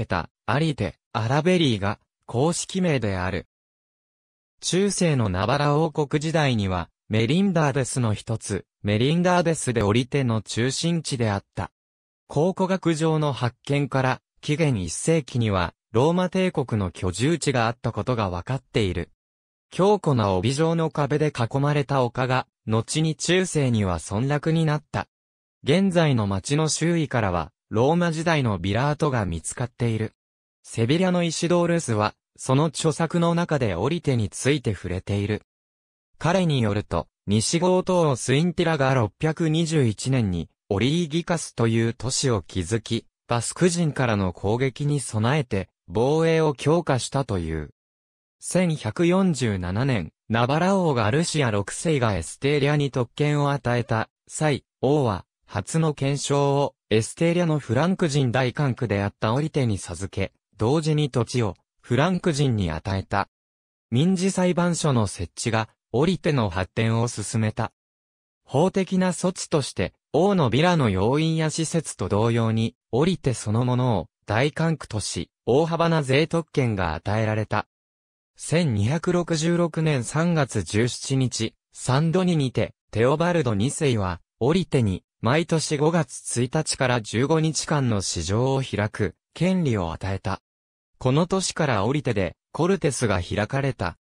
けた、アリテ、アラベリーが、公式名である。中世のナバラ王国時代には、メリンダーデスの一つ、メリンダーデスで降りての中心地であった。考古学上の発見から、紀元1世紀には、ローマ帝国の居住地があったことが分かっている。強固な帯状の壁で囲まれた丘が、後に中世には村落になった。現在の町の周囲からは、ローマ時代のビラートが見つかっている。セビリアのイシドールスは、その著作の中でオリテについて触れている。彼によると、西郷島スインティラが621年に、オリーギカスという都市を築き、バスク人からの攻撃に備えて、防衛を強化したという。1147年、ナバラ王がルシア6世がエステーリアに特権を与えた際、王は、初の検証をエステーリアのフランク人大官区であったオリテに授け、同時に土地をフランク人に与えた。民事裁判所の設置が、オリテの発展を進めた。法的な措置として、王のビラの要因や施設と同様に、オリテそのものを大管区とし、大幅な税特権が与えられた。1266年3月17日、サンドニにて、テオバルド2世は、オリテに、毎年5月1日から15日間の市場を開く、権利を与えた。この年から降りてで、コルテスが開かれた。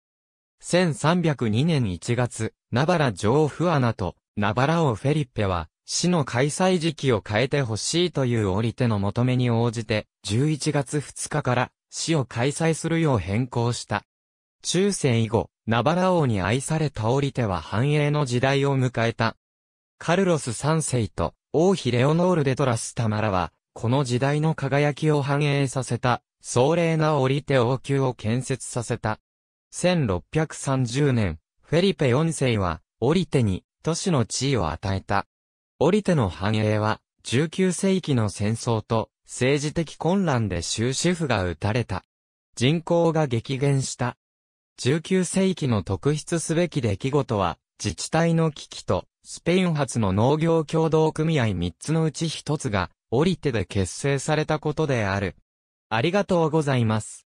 1302年1月、ナバラ女王フアナと、ナバラ王フェリッペは、市の開催時期を変えてほしいという降りての求めに応じて、11月2日から市を開催するよう変更した。中世以後、ナバラ王に愛された降りては繁栄の時代を迎えた。カルロス3世と王妃レオノール・デトラス・タマラは、この時代の輝きを反映させた、壮麗な折手王宮を建設させた。1630年、フェリペ4世は、折手に都市の地位を与えた。折手の繁栄は、19世紀の戦争と政治的混乱で終止符が打たれた。人口が激減した。19世紀の特筆すべき出来事は、自治体の危機とスペイン発の農業協同組合3つのうち1つが、オリテで結成されたことである。ありがとうございます。